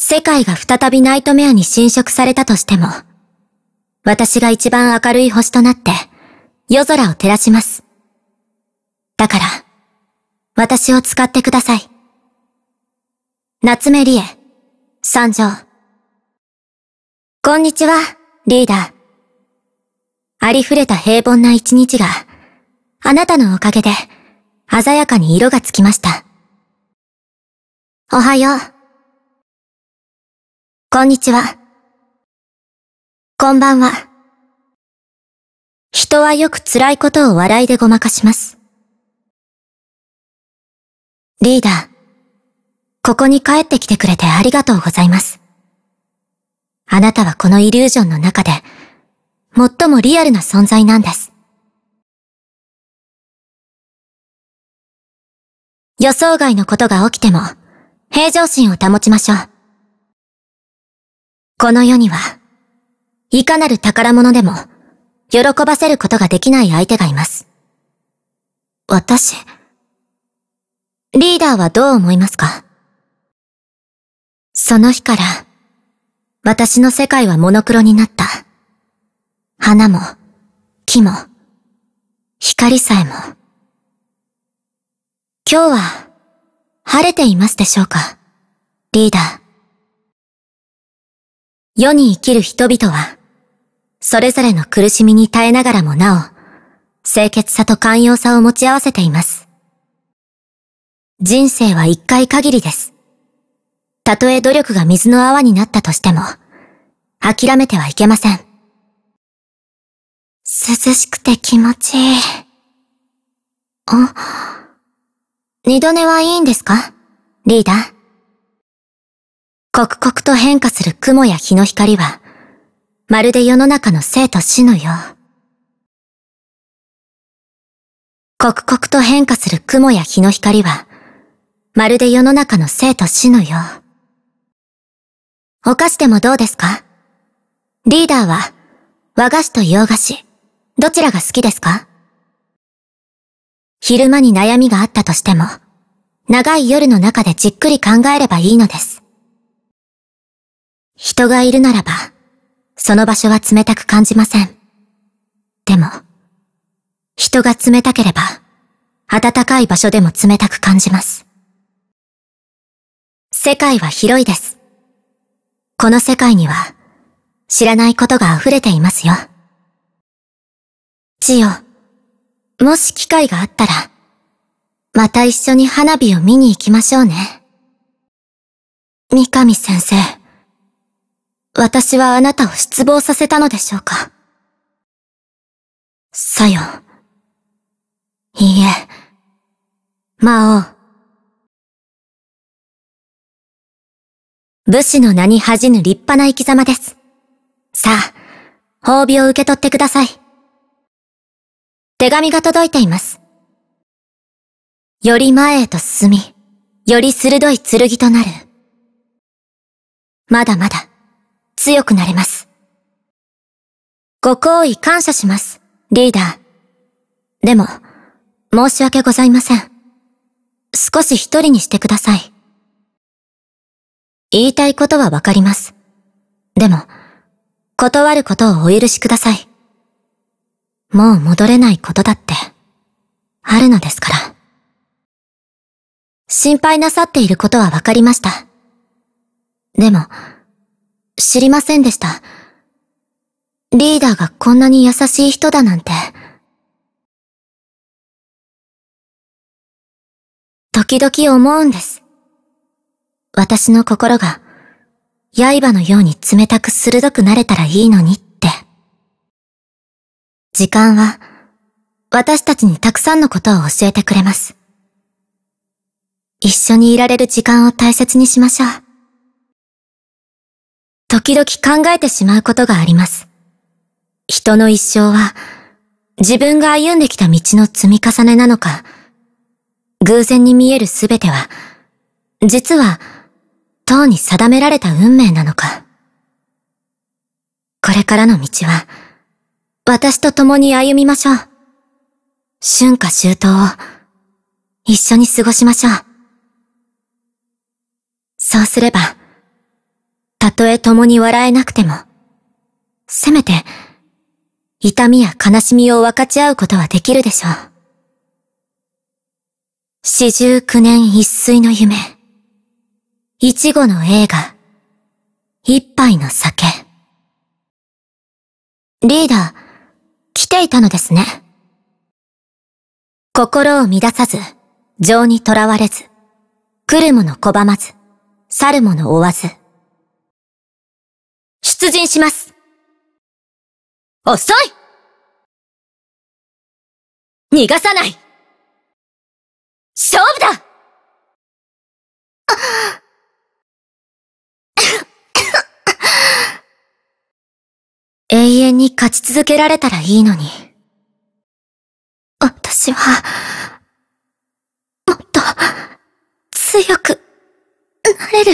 世界が再びナイトメアに侵食されたとしても、私が一番明るい星となって、夜空を照らします。だから、私を使ってください。夏目理恵、参上。こんにちは、リーダー。ありふれた平凡な一日が、あなたのおかげで、鮮やかに色がつきました。おはよう。こんにちは。こんばんは。人はよく辛いことを笑いでごまかします。リーダー、ここに帰ってきてくれてありがとうございます。あなたはこのイリュージョンの中で、最もリアルな存在なんです。予想外のことが起きても、平常心を保ちましょう。この世には、いかなる宝物でも、喜ばせることができない相手がいます。私、リーダーはどう思いますかその日から、私の世界はモノクロになった。花も、木も、光さえも。今日は、晴れていますでしょうかリーダー。世に生きる人々は、それぞれの苦しみに耐えながらもなお、清潔さと寛容さを持ち合わせています。人生は一回限りです。たとえ努力が水の泡になったとしても、諦めてはいけません。涼しくて気持ちいい。あ、二度寝はいいんですかリーダー。刻々と変化する雲や日の光は、まるで世の中の生と死のよう。刻々と変化する雲や日の光は、まるで世の中の生と死のよう。お菓子でもどうですかリーダーは、和菓子と洋菓子、どちらが好きですか昼間に悩みがあったとしても、長い夜の中でじっくり考えればいいのです。人がいるならば、その場所は冷たく感じません。でも、人が冷たければ、暖かい場所でも冷たく感じます。世界は広いです。この世界には、知らないことが溢れていますよ。ジオ、もし機会があったら、また一緒に花火を見に行きましょうね。三上先生。私はあなたを失望させたのでしょうかサヨン。いいえ。魔王。武士の名に恥じぬ立派な生き様です。さあ、褒美を受け取ってください。手紙が届いています。より前へと進み、より鋭い剣となる。まだまだ。強くなれます。ご好意感謝します、リーダー。でも、申し訳ございません。少し一人にしてください。言いたいことはわかります。でも、断ることをお許しください。もう戻れないことだって、あるのですから。心配なさっていることはわかりました。でも、知りませんでした。リーダーがこんなに優しい人だなんて。時々思うんです。私の心が、刃のように冷たく鋭くなれたらいいのにって。時間は、私たちにたくさんのことを教えてくれます。一緒にいられる時間を大切にしましょう。時々考えてしまうことがあります。人の一生は、自分が歩んできた道の積み重ねなのか、偶然に見えるすべては、実は、とうに定められた運命なのか。これからの道は、私と共に歩みましょう。春夏秋冬を、一緒に過ごしましょう。そうすれば、とえ共に笑えなくても、せめて、痛みや悲しみを分かち合うことはできるでしょう。四十九年一睡の夢。一語の映画。一杯の酒。リーダー、来ていたのですね。心を乱さず、情にとらわれず、来る者拒まず、去る者追わず。陣します。遅い逃がさない勝負だ永遠に勝ち続けられたらいいのに。私は、もっと、強く、なれる。